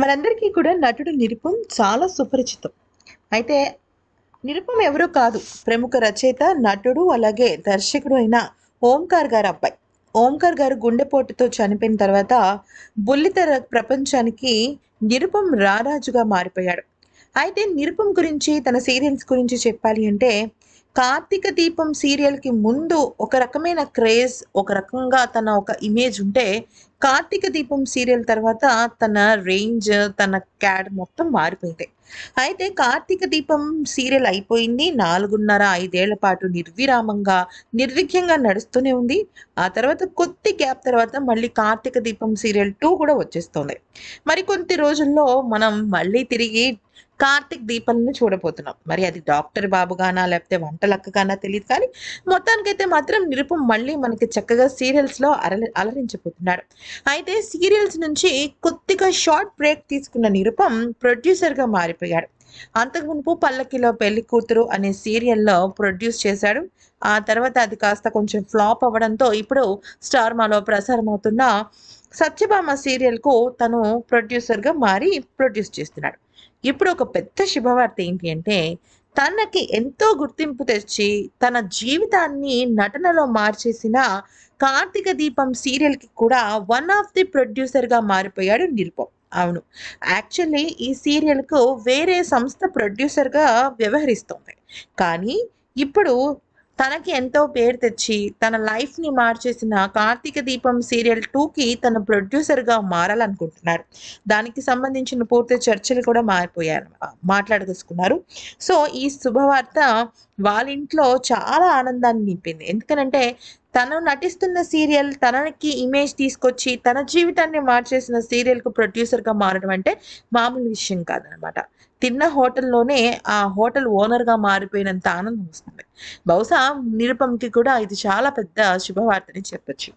మనందరికీ కూడా నటుడు నిరుపం చాలా సుపరిచితం అయితే నిరుపం ఎవరూ కాదు ప్రముఖ రచయిత నటుడు అలాగే దర్శకుడు అయిన ఓంకార్ గారు అబ్బాయి ఓంకార్ గారు గుండెపోటుతో చనిపోయిన తర్వాత బుల్లితెర ప్రపంచానికి నిరుపం రారాజుగా మారిపోయాడు అయితే నిరుపం గురించి తన సీరియల్స్ గురించి చెప్పాలి అంటే కార్తీక దీపం సీరియల్కి ముందు ఒక రకమైన క్రేజ్ ఒక రకంగా తన ఒక ఇమేజ్ ఉంటే కార్తీక దీపం సీరియల్ తర్వాత తన రేంజ్ తన క్యాడ్ మొత్తం మారిపోయింది అయితే కార్తీక దీపం సీరియల్ అయిపోయింది నాలుగున్నర ఐదేళ్ల పాటు నిర్విరామంగా నిర్విఘ్యంగా నడుస్తూనే ఉంది ఆ తర్వాత కొద్ది గ్యాప్ తర్వాత మళ్ళీ కార్తీక దీపం సీరియల్ టూ కూడా వచ్చేస్తుంది మరి కొద్ది రోజుల్లో మనం మళ్ళీ తిరిగి కార్తీక్ దీపంను చూడబోతున్నాం మరి అది డాక్టర్ బాబుగానా లేకపోతే వంటలక్కగానా తెలియదు కానీ మొత్తానికైతే మాత్రం నిరుపం మళ్ళీ మనకి చక్కగా సీరియల్స్లో అల అలరించబోతున్నాడు అయితే సీరియల్స్ నుంచి కొద్దిగా షార్ట్ బ్రేక్ తీసుకున్న నిరుపం ప్రొడ్యూసర్గా మారిపోయాడు అంతకు మునుపు పల్లకిలో పెళ్లి కూతురు అనే సీరియల్లో ప్రొడ్యూస్ చేశాడు ఆ తర్వాత అది కాస్త కొంచెం ఫ్లాప్ అవ్వడంతో ఇప్పుడు స్టార్ మాలో ప్రసారమవుతున్న సత్యభామ సీరియల్కు తను ప్రొడ్యూసర్గా మారి ప్రొడ్యూస్ చేస్తున్నాడు ఇప్పుడు ఒక పెద్ద శుభవార్త ఏంటి అంటే తనకి ఎంతో గుర్తింపు తెచ్చి తన జీవితాన్ని నటనలో మార్చేసిన కార్తీక దీపం సీరియల్కి కూడా వన్ ఆఫ్ ది ప్రొడ్యూసర్గా మారిపోయాడు నిరుపం అవును యాక్చువల్లీ ఈ సీరియల్కు వేరే సంస్థ ప్రొడ్యూసర్గా వ్యవహరిస్తోంది కానీ ఇప్పుడు తనకి ఎంతో పేరు తెచ్చి తన లైఫ్ ని మార్చేసిన కార్తీక దీపం సీరియల్ టూకి తన ప్రొడ్యూసర్ గా మారాలనుకుంటున్నారు దానికి సంబంధించిన పూర్తి చర్చలు కూడా మారిపోయారు మాట్లాడదలుచుకున్నారు సో ఈ శుభవార్త వాళ్ళ ఇంట్లో చాలా ఆనందాన్ని నింపింది ఎందుకనంటే తను నటిస్తున్న సీరియల్ తనకి ఇమేజ్ తీసుకొచ్చి తన జీవితాన్ని మార్చేసిన సీరియల్కు ప్రొడ్యూసర్గా మారడం అంటే మామూలు విషయం కాదనమాట తిన్న హోటల్లోనే ఆ హోటల్ ఓనర్గా మారిపోయినంత ఆనందం వస్తుంది బహుశా నిరుపంకి కూడా ఇది చాలా పెద్ద శుభవార్తని చెప్పచ్చు